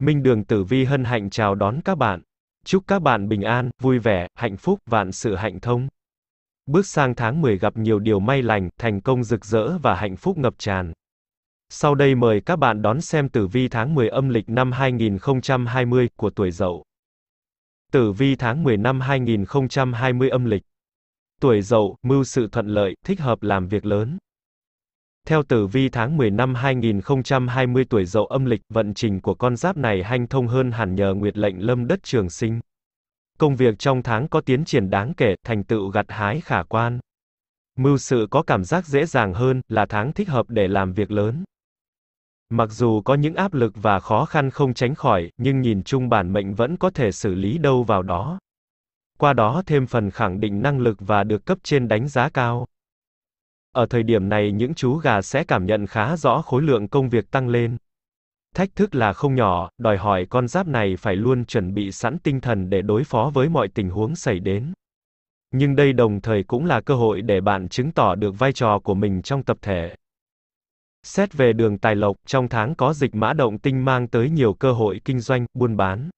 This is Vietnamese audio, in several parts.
Minh Đường Tử Vi hân hạnh chào đón các bạn. Chúc các bạn bình an, vui vẻ, hạnh phúc, vạn sự hạnh thông. Bước sang tháng 10 gặp nhiều điều may lành, thành công rực rỡ và hạnh phúc ngập tràn. Sau đây mời các bạn đón xem tử vi tháng 10 âm lịch năm 2020 của tuổi Dậu. Tử vi tháng 10 năm 2020 âm lịch. Tuổi Dậu, mưu sự thuận lợi, thích hợp làm việc lớn. Theo tử vi tháng 10 năm 2020 tuổi dậu âm lịch, vận trình của con giáp này hanh thông hơn hẳn nhờ nguyệt lệnh lâm đất trường sinh. Công việc trong tháng có tiến triển đáng kể, thành tựu gặt hái khả quan. Mưu sự có cảm giác dễ dàng hơn, là tháng thích hợp để làm việc lớn. Mặc dù có những áp lực và khó khăn không tránh khỏi, nhưng nhìn chung bản mệnh vẫn có thể xử lý đâu vào đó. Qua đó thêm phần khẳng định năng lực và được cấp trên đánh giá cao ở thời điểm này những chú gà sẽ cảm nhận khá rõ khối lượng công việc tăng lên. Thách thức là không nhỏ, đòi hỏi con giáp này phải luôn chuẩn bị sẵn tinh thần để đối phó với mọi tình huống xảy đến. Nhưng đây đồng thời cũng là cơ hội để bạn chứng tỏ được vai trò của mình trong tập thể. Xét về đường tài lộc, trong tháng có dịch mã động tinh mang tới nhiều cơ hội kinh doanh, buôn bán.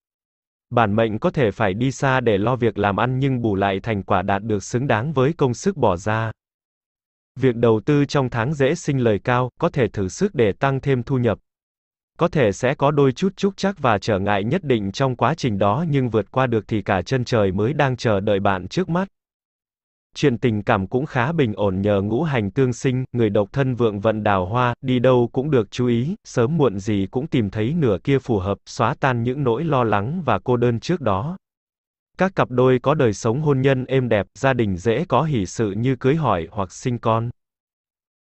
Bản mệnh có thể phải đi xa để lo việc làm ăn nhưng bù lại thành quả đạt được xứng đáng với công sức bỏ ra. Việc đầu tư trong tháng dễ sinh lời cao, có thể thử sức để tăng thêm thu nhập. Có thể sẽ có đôi chút chúc chắc và trở ngại nhất định trong quá trình đó nhưng vượt qua được thì cả chân trời mới đang chờ đợi bạn trước mắt. Chuyện tình cảm cũng khá bình ổn nhờ ngũ hành tương sinh, người độc thân vượng vận đào hoa, đi đâu cũng được chú ý, sớm muộn gì cũng tìm thấy nửa kia phù hợp, xóa tan những nỗi lo lắng và cô đơn trước đó. Các cặp đôi có đời sống hôn nhân êm đẹp, gia đình dễ có hỷ sự như cưới hỏi hoặc sinh con.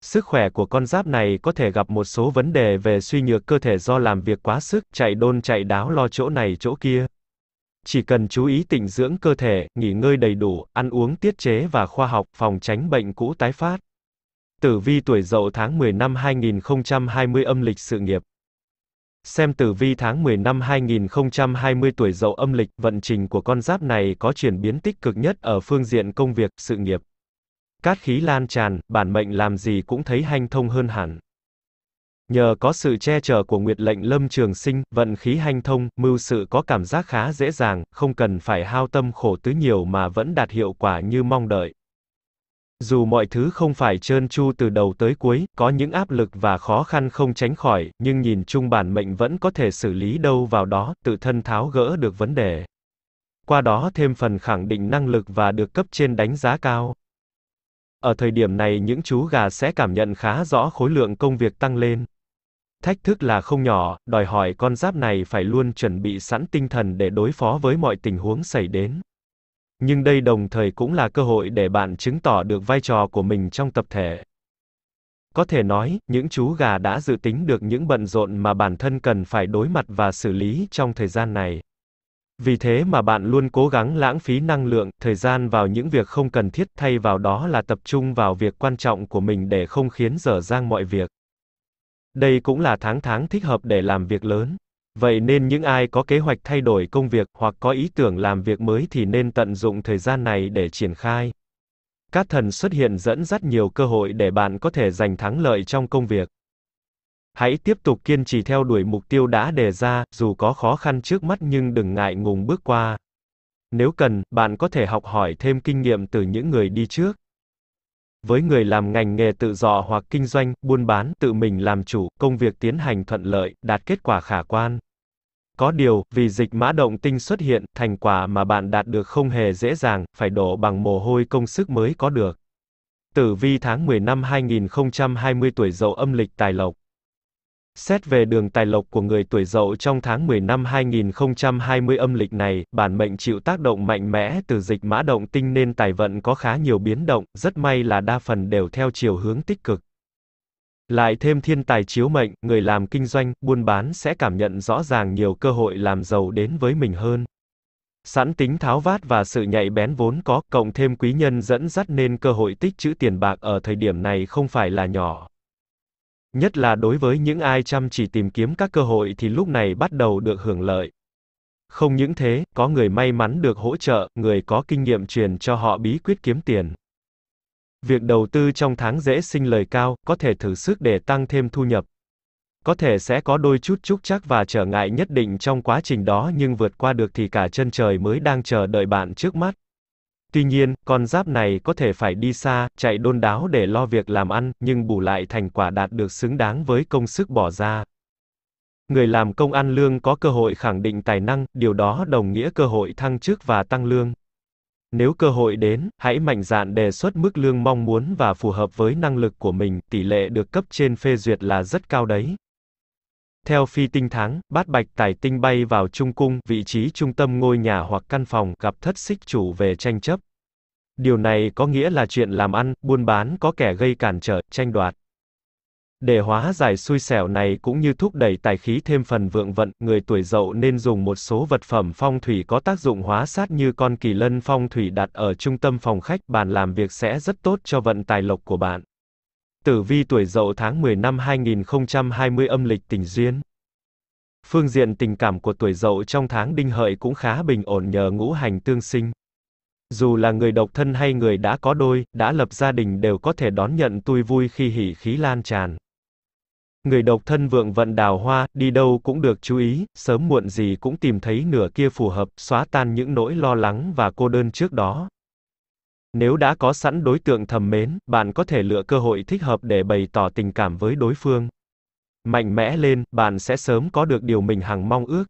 Sức khỏe của con giáp này có thể gặp một số vấn đề về suy nhược cơ thể do làm việc quá sức, chạy đôn chạy đáo lo chỗ này chỗ kia. Chỉ cần chú ý tịnh dưỡng cơ thể, nghỉ ngơi đầy đủ, ăn uống tiết chế và khoa học, phòng tránh bệnh cũ tái phát. Tử vi tuổi Dậu tháng 10 năm 2020 âm lịch sự nghiệp Xem tử vi tháng 10 năm 2020 tuổi dậu âm lịch, vận trình của con giáp này có chuyển biến tích cực nhất ở phương diện công việc, sự nghiệp. Cát khí lan tràn, bản mệnh làm gì cũng thấy hanh thông hơn hẳn. Nhờ có sự che chở của nguyệt lệnh lâm trường sinh, vận khí hanh thông, mưu sự có cảm giác khá dễ dàng, không cần phải hao tâm khổ tứ nhiều mà vẫn đạt hiệu quả như mong đợi. Dù mọi thứ không phải trơn tru từ đầu tới cuối, có những áp lực và khó khăn không tránh khỏi, nhưng nhìn chung bản mệnh vẫn có thể xử lý đâu vào đó, tự thân tháo gỡ được vấn đề. Qua đó thêm phần khẳng định năng lực và được cấp trên đánh giá cao. Ở thời điểm này những chú gà sẽ cảm nhận khá rõ khối lượng công việc tăng lên. Thách thức là không nhỏ, đòi hỏi con giáp này phải luôn chuẩn bị sẵn tinh thần để đối phó với mọi tình huống xảy đến nhưng đây đồng thời cũng là cơ hội để bạn chứng tỏ được vai trò của mình trong tập thể. Có thể nói, những chú gà đã dự tính được những bận rộn mà bản thân cần phải đối mặt và xử lý trong thời gian này. Vì thế mà bạn luôn cố gắng lãng phí năng lượng, thời gian vào những việc không cần thiết thay vào đó là tập trung vào việc quan trọng của mình để không khiến dở dang mọi việc. Đây cũng là tháng tháng thích hợp để làm việc lớn. Vậy nên những ai có kế hoạch thay đổi công việc hoặc có ý tưởng làm việc mới thì nên tận dụng thời gian này để triển khai. Các thần xuất hiện dẫn dắt nhiều cơ hội để bạn có thể giành thắng lợi trong công việc. Hãy tiếp tục kiên trì theo đuổi mục tiêu đã đề ra, dù có khó khăn trước mắt nhưng đừng ngại ngùng bước qua. Nếu cần, bạn có thể học hỏi thêm kinh nghiệm từ những người đi trước. Với người làm ngành nghề tự do hoặc kinh doanh, buôn bán, tự mình làm chủ, công việc tiến hành thuận lợi, đạt kết quả khả quan. Có điều, vì dịch mã động tinh xuất hiện, thành quả mà bạn đạt được không hề dễ dàng, phải đổ bằng mồ hôi công sức mới có được. Tử vi tháng 10 năm 2020 tuổi dậu âm lịch tài lộc. Xét về đường tài lộc của người tuổi dậu trong tháng 10 năm 2020 âm lịch này, bản mệnh chịu tác động mạnh mẽ từ dịch mã động tinh nên tài vận có khá nhiều biến động, rất may là đa phần đều theo chiều hướng tích cực. Lại thêm thiên tài chiếu mệnh, người làm kinh doanh, buôn bán sẽ cảm nhận rõ ràng nhiều cơ hội làm giàu đến với mình hơn. Sẵn tính tháo vát và sự nhạy bén vốn có, cộng thêm quý nhân dẫn dắt nên cơ hội tích chữ tiền bạc ở thời điểm này không phải là nhỏ. Nhất là đối với những ai chăm chỉ tìm kiếm các cơ hội thì lúc này bắt đầu được hưởng lợi. Không những thế, có người may mắn được hỗ trợ, người có kinh nghiệm truyền cho họ bí quyết kiếm tiền. Việc đầu tư trong tháng dễ sinh lời cao, có thể thử sức để tăng thêm thu nhập. Có thể sẽ có đôi chút chúc chắc và trở ngại nhất định trong quá trình đó nhưng vượt qua được thì cả chân trời mới đang chờ đợi bạn trước mắt. Tuy nhiên, con giáp này có thể phải đi xa, chạy đôn đáo để lo việc làm ăn, nhưng bù lại thành quả đạt được xứng đáng với công sức bỏ ra. Người làm công ăn lương có cơ hội khẳng định tài năng, điều đó đồng nghĩa cơ hội thăng chức và tăng lương. Nếu cơ hội đến, hãy mạnh dạn đề xuất mức lương mong muốn và phù hợp với năng lực của mình, tỷ lệ được cấp trên phê duyệt là rất cao đấy. Theo phi tinh tháng, bát bạch tài tinh bay vào trung cung, vị trí trung tâm ngôi nhà hoặc căn phòng, gặp thất xích chủ về tranh chấp. Điều này có nghĩa là chuyện làm ăn, buôn bán có kẻ gây cản trở, tranh đoạt. Để hóa giải xui xẻo này cũng như thúc đẩy tài khí thêm phần vượng vận, người tuổi dậu nên dùng một số vật phẩm phong thủy có tác dụng hóa sát như con kỳ lân phong thủy đặt ở trung tâm phòng khách, bàn làm việc sẽ rất tốt cho vận tài lộc của bạn. Tử vi tuổi Dậu tháng 10 năm 2020 âm lịch tình duyên. Phương diện tình cảm của tuổi Dậu trong tháng Đinh Hợi cũng khá bình ổn nhờ ngũ hành tương sinh. Dù là người độc thân hay người đã có đôi, đã lập gia đình đều có thể đón nhận tui vui khi hỉ khí lan tràn. Người độc thân vượng vận đào hoa, đi đâu cũng được chú ý, sớm muộn gì cũng tìm thấy nửa kia phù hợp, xóa tan những nỗi lo lắng và cô đơn trước đó. Nếu đã có sẵn đối tượng thầm mến, bạn có thể lựa cơ hội thích hợp để bày tỏ tình cảm với đối phương. Mạnh mẽ lên, bạn sẽ sớm có được điều mình hằng mong ước.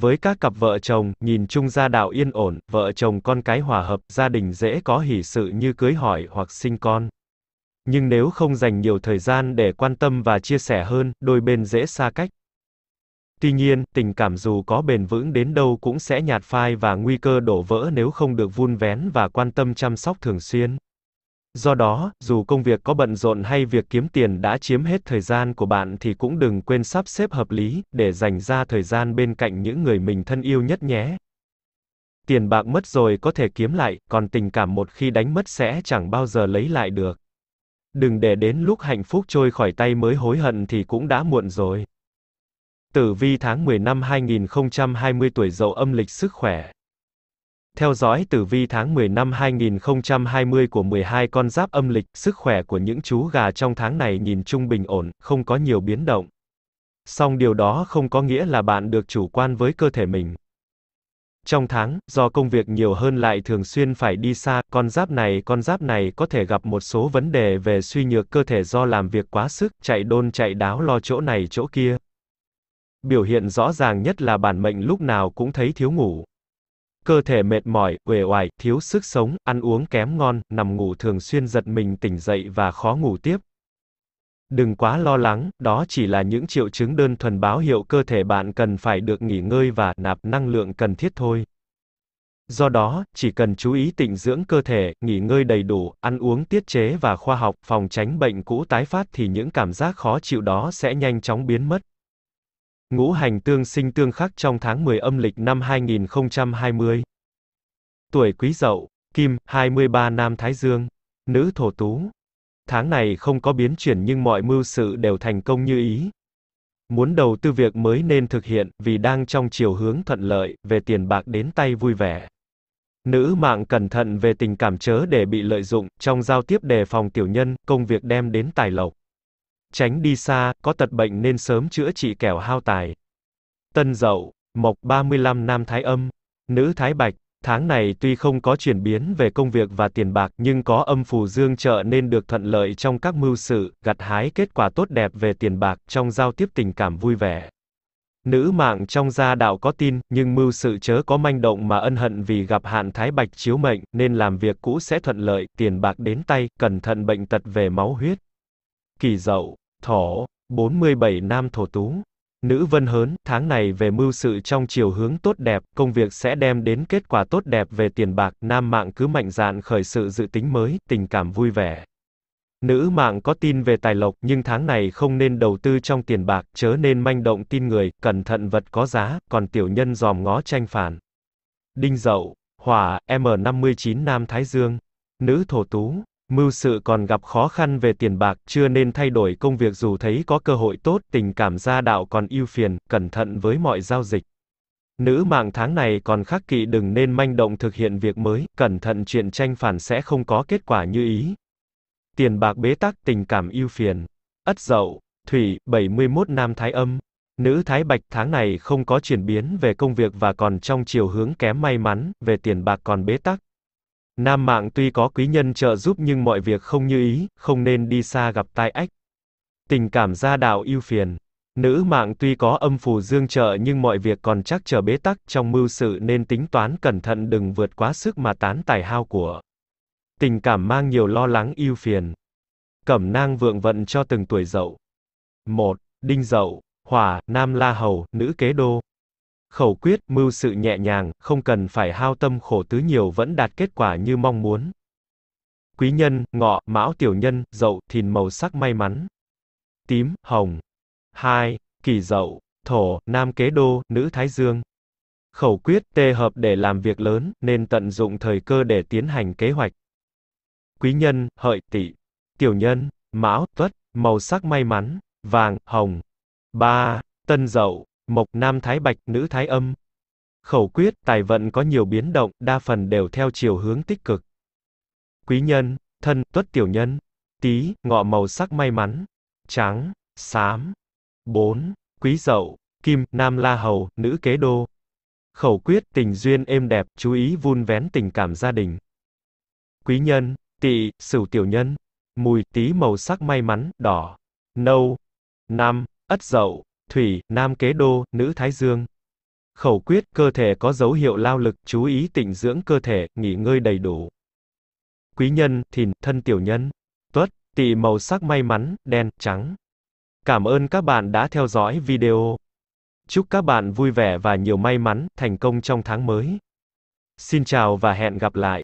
Với các cặp vợ chồng, nhìn chung gia đạo yên ổn, vợ chồng con cái hòa hợp, gia đình dễ có hỷ sự như cưới hỏi hoặc sinh con. Nhưng nếu không dành nhiều thời gian để quan tâm và chia sẻ hơn, đôi bên dễ xa cách. Tuy nhiên, tình cảm dù có bền vững đến đâu cũng sẽ nhạt phai và nguy cơ đổ vỡ nếu không được vun vén và quan tâm chăm sóc thường xuyên. Do đó, dù công việc có bận rộn hay việc kiếm tiền đã chiếm hết thời gian của bạn thì cũng đừng quên sắp xếp hợp lý để dành ra thời gian bên cạnh những người mình thân yêu nhất nhé. Tiền bạc mất rồi có thể kiếm lại, còn tình cảm một khi đánh mất sẽ chẳng bao giờ lấy lại được. Đừng để đến lúc hạnh phúc trôi khỏi tay mới hối hận thì cũng đã muộn rồi. Tử vi tháng 10 năm 2020 tuổi dậu âm lịch sức khỏe. Theo dõi tử vi tháng 10 năm 2020 của 12 con giáp âm lịch, sức khỏe của những chú gà trong tháng này nhìn trung bình ổn, không có nhiều biến động. Song điều đó không có nghĩa là bạn được chủ quan với cơ thể mình. Trong tháng, do công việc nhiều hơn lại thường xuyên phải đi xa, con giáp này con giáp này có thể gặp một số vấn đề về suy nhược cơ thể do làm việc quá sức, chạy đôn chạy đáo lo chỗ này chỗ kia. Biểu hiện rõ ràng nhất là bản mệnh lúc nào cũng thấy thiếu ngủ. Cơ thể mệt mỏi, uể oải, thiếu sức sống, ăn uống kém ngon, nằm ngủ thường xuyên giật mình tỉnh dậy và khó ngủ tiếp. Đừng quá lo lắng, đó chỉ là những triệu chứng đơn thuần báo hiệu cơ thể bạn cần phải được nghỉ ngơi và nạp năng lượng cần thiết thôi. Do đó, chỉ cần chú ý tịnh dưỡng cơ thể, nghỉ ngơi đầy đủ, ăn uống tiết chế và khoa học, phòng tránh bệnh cũ tái phát thì những cảm giác khó chịu đó sẽ nhanh chóng biến mất. Ngũ hành tương sinh tương khắc trong tháng 10 âm lịch năm 2020. Tuổi Quý Dậu, Kim, 23 Nam Thái Dương, Nữ Thổ Tú. Tháng này không có biến chuyển nhưng mọi mưu sự đều thành công như ý. Muốn đầu tư việc mới nên thực hiện, vì đang trong chiều hướng thuận lợi, về tiền bạc đến tay vui vẻ. Nữ mạng cẩn thận về tình cảm chớ để bị lợi dụng, trong giao tiếp đề phòng tiểu nhân, công việc đem đến tài lộc. Tránh đi xa, có tật bệnh nên sớm chữa trị kẻo hao tài. Tân Dậu, Mộc 35 nam thái âm, nữ thái bạch, tháng này tuy không có chuyển biến về công việc và tiền bạc nhưng có âm phù dương trợ nên được thuận lợi trong các mưu sự, gặt hái kết quả tốt đẹp về tiền bạc trong giao tiếp tình cảm vui vẻ. Nữ mạng trong gia đạo có tin, nhưng mưu sự chớ có manh động mà ân hận vì gặp hạn thái bạch chiếu mệnh, nên làm việc cũ sẽ thuận lợi, tiền bạc đến tay, cẩn thận bệnh tật về máu huyết. Kỳ dậu, thổ, 47 nam thổ tú. Nữ vân hớn, tháng này về mưu sự trong chiều hướng tốt đẹp, công việc sẽ đem đến kết quả tốt đẹp về tiền bạc, nam mạng cứ mạnh dạn khởi sự dự tính mới, tình cảm vui vẻ. Nữ mạng có tin về tài lộc nhưng tháng này không nên đầu tư trong tiền bạc, chớ nên manh động tin người, cẩn thận vật có giá, còn tiểu nhân dòm ngó tranh phản. Đinh Dậu, Hỏa, M59 Nam Thái Dương, Nữ Thổ Tú, mưu sự còn gặp khó khăn về tiền bạc, chưa nên thay đổi công việc dù thấy có cơ hội tốt, tình cảm gia đạo còn ưu phiền, cẩn thận với mọi giao dịch. Nữ mạng tháng này còn khắc kỵ đừng nên manh động thực hiện việc mới, cẩn thận chuyện tranh phản sẽ không có kết quả như ý. Tiền bạc bế tắc, tình cảm ưu phiền. Ất dậu, thủy, 71 nam thái âm. Nữ thái bạch tháng này không có chuyển biến về công việc và còn trong chiều hướng kém may mắn, về tiền bạc còn bế tắc. Nam mạng tuy có quý nhân trợ giúp nhưng mọi việc không như ý, không nên đi xa gặp tai ách. Tình cảm gia đạo ưu phiền. Nữ mạng tuy có âm phù dương trợ nhưng mọi việc còn chắc chờ bế tắc, trong mưu sự nên tính toán cẩn thận đừng vượt quá sức mà tán tài hao của. Tình cảm mang nhiều lo lắng ưu phiền. Cẩm nang vượng vận cho từng tuổi dậu. 1. Đinh dậu, hỏa, nam la hầu, nữ kế đô. Khẩu quyết, mưu sự nhẹ nhàng, không cần phải hao tâm khổ tứ nhiều vẫn đạt kết quả như mong muốn. Quý nhân, ngọ, mão tiểu nhân, dậu, thìn màu sắc may mắn. Tím, hồng. hai Kỳ dậu, thổ, nam kế đô, nữ thái dương. Khẩu quyết, tê hợp để làm việc lớn, nên tận dụng thời cơ để tiến hành kế hoạch. Quý nhân, hợi, tỵ. Tiểu nhân, mão, tuất, màu sắc may mắn, vàng, hồng. ba Tân dậu, mộc nam thái bạch, nữ thái âm. Khẩu quyết, tài vận có nhiều biến động, đa phần đều theo chiều hướng tích cực. Quý nhân, thân, tuất tiểu nhân, tí, ngọ màu sắc may mắn, trắng, xám. bốn Quý dậu, kim, nam la hầu, nữ kế đô. Khẩu quyết, tình duyên êm đẹp, chú ý vun vén tình cảm gia đình. Quý nhân, tỵ, sửu tiểu nhân, mùi, tí màu sắc may mắn, đỏ, nâu. 5. Ất dậu, thủy, nam kế đô, nữ thái dương. Khẩu quyết, cơ thể có dấu hiệu lao lực, chú ý tịnh dưỡng cơ thể, nghỉ ngơi đầy đủ. Quý nhân, thìn, thân tiểu nhân. Tuất, tỵ màu sắc may mắn, đen, trắng. Cảm ơn các bạn đã theo dõi video. Chúc các bạn vui vẻ và nhiều may mắn, thành công trong tháng mới. Xin chào và hẹn gặp lại.